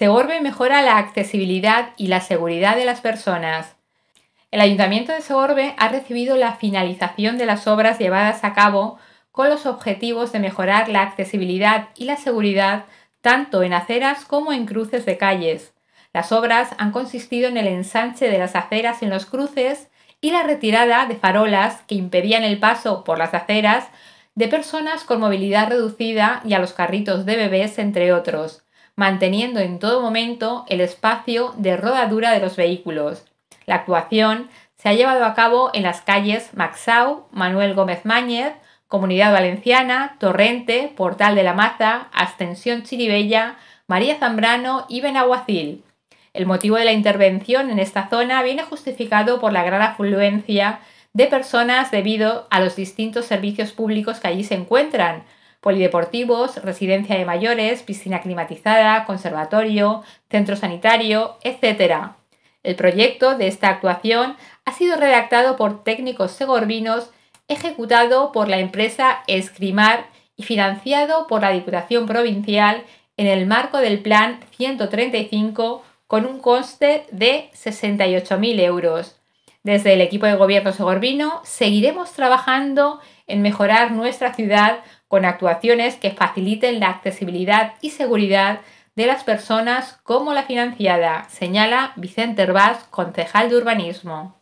Segorbe mejora la accesibilidad y la seguridad de las personas. El Ayuntamiento de Segorbe ha recibido la finalización de las obras llevadas a cabo con los objetivos de mejorar la accesibilidad y la seguridad tanto en aceras como en cruces de calles. Las obras han consistido en el ensanche de las aceras en los cruces y la retirada de farolas que impedían el paso por las aceras de personas con movilidad reducida y a los carritos de bebés, entre otros manteniendo en todo momento el espacio de rodadura de los vehículos. La actuación se ha llevado a cabo en las calles Maxau, Manuel Gómez Máñez, Comunidad Valenciana, Torrente, Portal de la Maza, Ascensión Chiribella, María Zambrano y Benaguacil. El motivo de la intervención en esta zona viene justificado por la gran afluencia de personas debido a los distintos servicios públicos que allí se encuentran, polideportivos, residencia de mayores, piscina climatizada, conservatorio, centro sanitario, etc. El proyecto de esta actuación ha sido redactado por técnicos segorbinos, ejecutado por la empresa Escrimar y financiado por la Diputación Provincial en el marco del Plan 135 con un coste de 68.000 euros. Desde el equipo de gobierno segorbino seguiremos trabajando en mejorar nuestra ciudad con actuaciones que faciliten la accesibilidad y seguridad de las personas como la financiada, señala Vicente Herbaz, concejal de urbanismo.